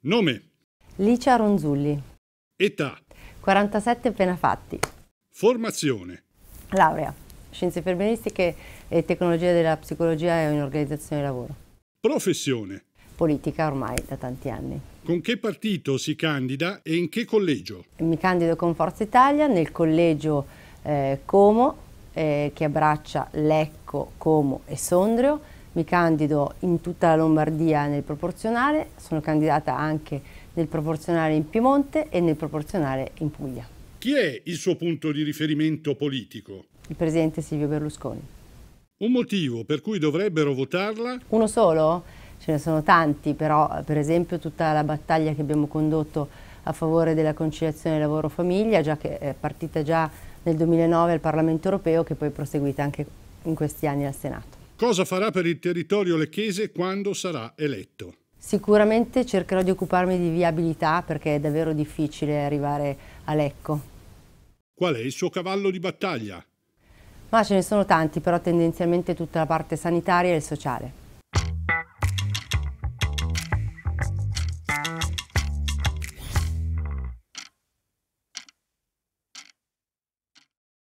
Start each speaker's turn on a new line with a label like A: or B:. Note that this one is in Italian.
A: Nome.
B: Licia Ronzulli. Età. 47 appena fatti.
A: Formazione.
B: Laurea. Scienze infermieristiche e tecnologia della psicologia e in organizzazione del lavoro. Professione. Politica ormai da tanti anni. Con
A: che partito si candida e in che collegio?
B: Mi candido con Forza Italia nel collegio eh, Como eh, che abbraccia Lecco, Como e Sondrio mi candido in tutta la Lombardia nel proporzionale, sono candidata anche nel proporzionale in Piemonte e nel proporzionale in Puglia.
A: Chi è il suo punto di riferimento politico?
B: Il presidente Silvio Berlusconi.
A: Un motivo per cui dovrebbero
B: votarla? Uno solo? Ce ne sono tanti, però per esempio tutta la battaglia che abbiamo condotto a favore della conciliazione lavoro-famiglia, già che è partita già nel 2009 al Parlamento europeo, che poi è proseguita anche in questi anni al Senato.
A: Cosa farà per il territorio lecchese quando sarà eletto?
B: Sicuramente cercherò di occuparmi di viabilità perché è davvero difficile arrivare a Lecco.
A: Qual è il suo cavallo di battaglia?
B: Ma ce ne sono tanti, però tendenzialmente tutta la parte sanitaria e sociale. il sociale.